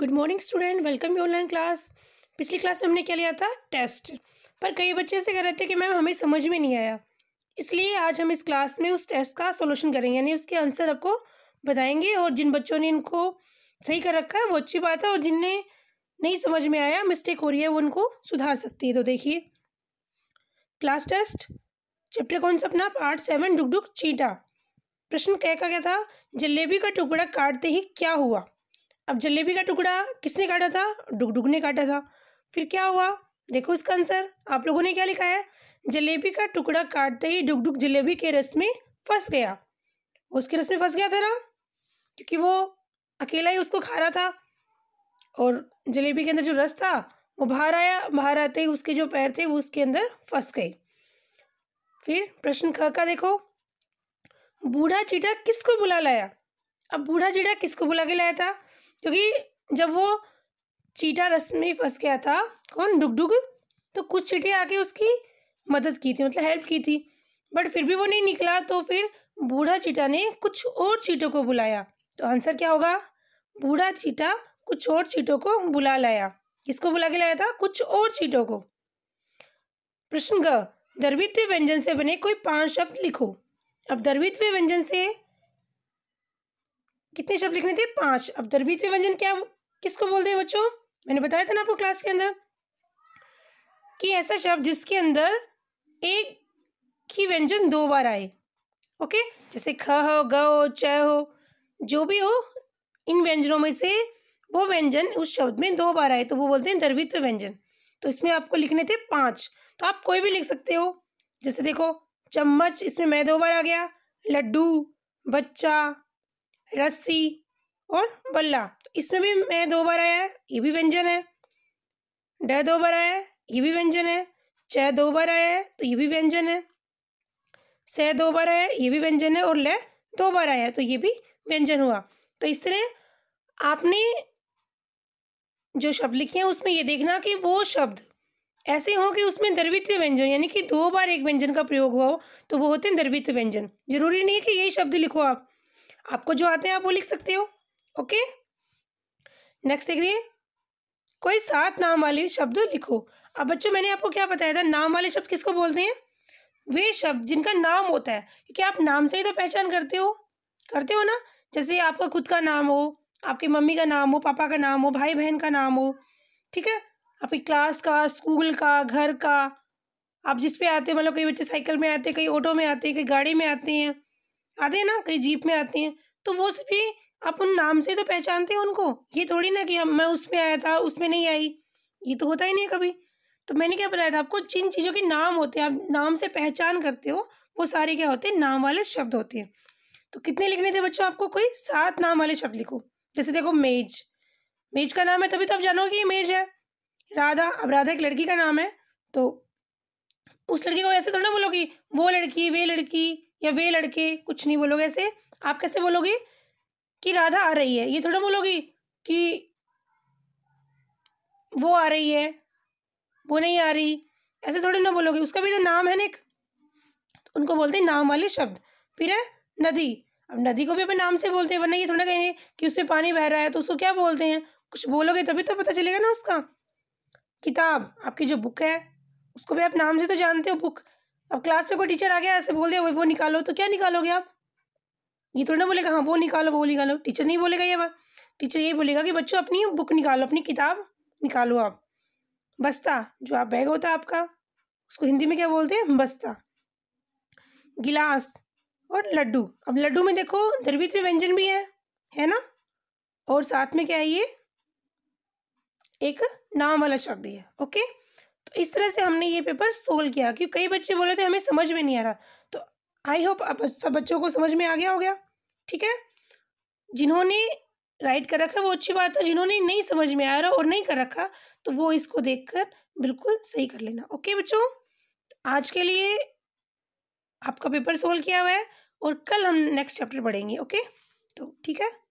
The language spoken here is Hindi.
good morning student welcome you online class पिछली क्लास में हमने क्या लिया था टेस्ट पर कई बच्चे ऐसे कह रहे थे कि मैम हमें समझ में नहीं आया इसलिए आज हम इस क्लास में उस टेस्ट का सॉल्यूशन करेंगे यानी उसके आंसर आपको बताएंगे और जिन बच्चों ने इनको सही कर रखा है वो अच्छी बात है और जिनने नहीं समझ में आया मिस्टेक हो रही है वो उनको सुधार सकती है तो देखिए क्लास टेस्ट चैप्टर कौन सा अपना पार्ट सेवन डुक डुक चीटा प्रश्न कह का क्या था जलेबी का टुकड़ा काटते ही क्या हुआ अब जलेबी का टुकड़ा किसने काटा था डुगडुग ने काटा था फिर क्या हुआ देखो इसका आंसर आप लोगों ने क्या लिखा है जलेबी का टुकड़ा काटते ही डुगडुग जलेबी के रस में फंस गया उसके रस में फंस गया था ना क्योंकि वो अकेला ही उसको खा रहा था और जलेबी के अंदर जो रस था वो बाहर आया बाहर आते ही उसके जो पैर थे वो उसके अंदर फंस गए फिर प्रश्न ख का देखो बूढ़ा चीटा किसको बुला लाया अब बूढ़ा चीटा किसको बुला के लाया था क्योंकि जब वो चीटा रस में फंस गया था कौन डुग तो कुछ चीटे आके उसकी मदद की थी मतलब हेल्प की थी बट फिर भी वो नहीं निकला तो फिर बूढ़ा चीटा ने कुछ और चीटों को बुलाया तो आंसर क्या होगा बूढ़ा चीटा कुछ और चीटों को बुला लाया किसको बुला के लाया था कुछ और चीटों को प्रश्न ग दर्वित्व व्यंजन से बने कोई पांच शब्द लिखो अब दर्वित्व व्यंजन से कितने शब्द लिखने थे पांच अब दरबीत व्यंजन क्या किसको बोलते हैं बच्चों मैंने बताया था ना आपको क्लास के अंदर कि ऐसा शब्द जिसके अंदर एक ही व्यंजन दो बार आए ओके जैसे ख हो ग हो च हो जो भी हो इन व्यंजनों में से वो व्यंजन उस शब्द में दो बार आए तो वो बोलते हैं दरवित्व व्यंजन तो इसमें आपको लिखने थे पांच तो आप कोई भी लिख सकते हो जैसे देखो चम्मच इसमें मैं दो बार आ गया लड्डू बच्चा रस्सी और बल्ला तो इसमें भी मैं दो बार आया है ये भी व्यंजन है ड दो बार आया ये भी व्यंजन है च दो बार आया है तो ये भी व्यंजन है स दो बार आया ये भी व्यंजन है और ल दो बार आया तो ये भी व्यंजन हुआ तो इस तरह आपने जो शब्द लिखे हैं उसमें ये देखना कि वो शब्द ऐसे हों कि उसमें दर्वित्व व्यंजन यानी कि दो बार एक व्यंजन का प्रयोग हुआ हो तो वो होते हैं दर्वित्व व्यंजन जरूरी नहीं है कि यही शब्द लिखो आप आपको जो आते हैं आप वो लिख सकते हो ओके नेक्स्ट देखिए कोई सात नाम वाले शब्द लिखो अब बच्चों मैंने आपको क्या बताया था नाम वाले शब्द किसको बोलते हैं वे शब्द जिनका नाम होता है क्योंकि आप नाम से ही तो पहचान करते हो करते हो ना जैसे आपका खुद का नाम हो आपकी मम्मी का नाम हो पापा का नाम हो भाई बहन का नाम हो ठीक है आपकी क्लास का स्कूल का घर का आप जिस पे आते हो मतलब कई बच्चे साइकिल में आते हैं कई ऑटो में आते हैं कई गाड़ी में आते हैं आते हैं ना कई जीप में आते हैं तो वो सभी अपन नाम से तो पहचानते हैं उनको ये थोड़ी ना कि मैं उसमें आया था उसमें नहीं आई ये तो होता ही नहीं कभी तो मैंने क्या बताया था आपको जिन चीज़ों के नाम होते हैं आप नाम से पहचान करते हो वो सारे क्या होते हैं नाम वाले शब्द होते हैं तो कितने लिखने थे बच्चों आपको कोई सात नाम वाले शब्द लिखो जैसे देखो मेज मेज का नाम है तभी तो आप जानोगे कि ये मेज है राधा अब राधा एक लड़की का नाम है तो उस लड़की को ऐसे थोड़ा बोलो कि वो लड़की वे लड़की या वे लड़के कुछ नहीं बोलोगे ऐसे आप कैसे बोलोगे कि राधा आ रही है ये थोड़ा बोलोगे कि वो आ रही है वो नहीं आ रही ऐसे थोड़े ना बोलोगे उसका भी तो नाम है ना एक तो उनको बोलते हैं नाम वाले शब्द फिर है नदी अब नदी को भी अपने नाम से बोलते हैं वरना ये थोड़ा कहेंगे कि उससे पानी बह रहा है तो उसको क्या बोलते हैं कुछ बोलोगे तभी तो पता चलेगा ना उसका किताब आपकी जो बुक है उसको भी आप नाम से तो जानते हो बुक अब क्लास में कोई टीचर आ गया ऐसे बोल दिया वो निकालो तो क्या निकालोगे आप ये थोड़ा ना बोलेगा हाँ वो निकालो वो निकालो टीचर नहीं बोलेगा ये बात टीचर यही बोलेगा कि बच्चों अपनी बुक निकालो अपनी किताब निकालो आप बस्ता जो आप बैग होता है आपका उसको हिंदी में क्या बोलते हैं बस्ता गिलास और लड्डू अब लड्डू में देखो द्रवित व्यंजन भी है है ना और साथ में क्या है ये एक नाम वाला शब्द भी है ओके तो इस तरह से हमने ये पेपर सोल्व किया क्योंकि कई बच्चे बोले थे हमें समझ में नहीं आ रहा तो आई होप आप सब बच्चों को समझ में आ गया हो गया ठीक है जिन्होंने राइट कर रखा है वो अच्छी बात है जिन्होंने नहीं समझ में आ रहा और नहीं कर रखा तो वो इसको देखकर बिल्कुल सही कर लेना ओके बच्चों आज के लिए आपका पेपर सोल्व किया हुआ है और कल हम नेक्स्ट चैप्टर पढ़ेंगे ओके तो ठीक है